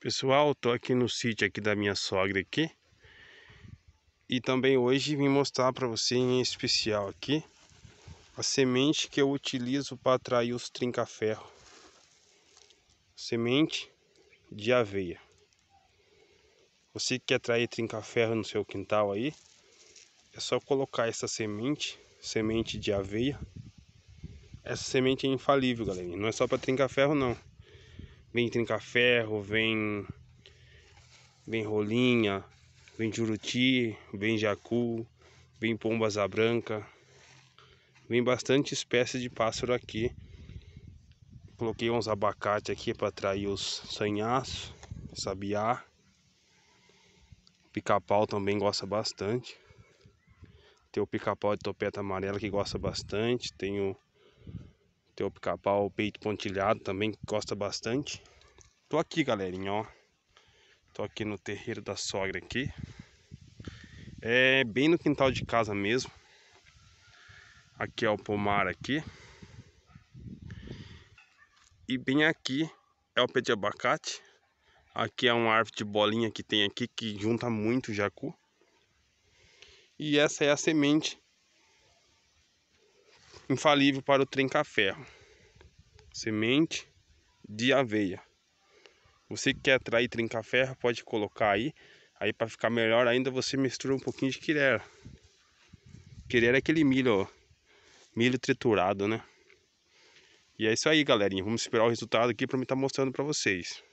Pessoal, tô aqui no sítio aqui da minha sogra aqui. E também hoje vim mostrar para você em especial aqui a semente que eu utilizo para atrair os trinca-ferro. Semente de aveia. Você que quer atrair trinca-ferro no seu quintal aí, é só colocar essa semente, semente de aveia. Essa semente é infalível, galera. Não é só para trinca-ferro não Vem trinca-ferro, vem. Vem rolinha, vem juruti, vem jacu, vem pomba branca. Vem bastante espécie de pássaro aqui. Coloquei uns abacate aqui para atrair os sanhaços, sabiá. Pica-pau também gosta bastante. Tem o pica-pau de topeta amarela que gosta bastante. Tem o tem o pica-pau, peito pontilhado também, que gosta bastante. Tô aqui, galerinha, ó. Tô aqui no terreiro da sogra aqui. É bem no quintal de casa mesmo. Aqui é o pomar aqui. E bem aqui é o pé de abacate. Aqui é uma árvore de bolinha que tem aqui que junta muito jacu. E essa é a semente infalível para o trinca-ferro. Semente de aveia. Você que quer atrair trinca-ferro, pode colocar aí. Aí para ficar melhor ainda, você mistura um pouquinho de quirera. Quirera é aquele milho, ó. milho triturado, né? E é isso aí, galerinha. Vamos esperar o resultado aqui para me estar tá mostrando para vocês.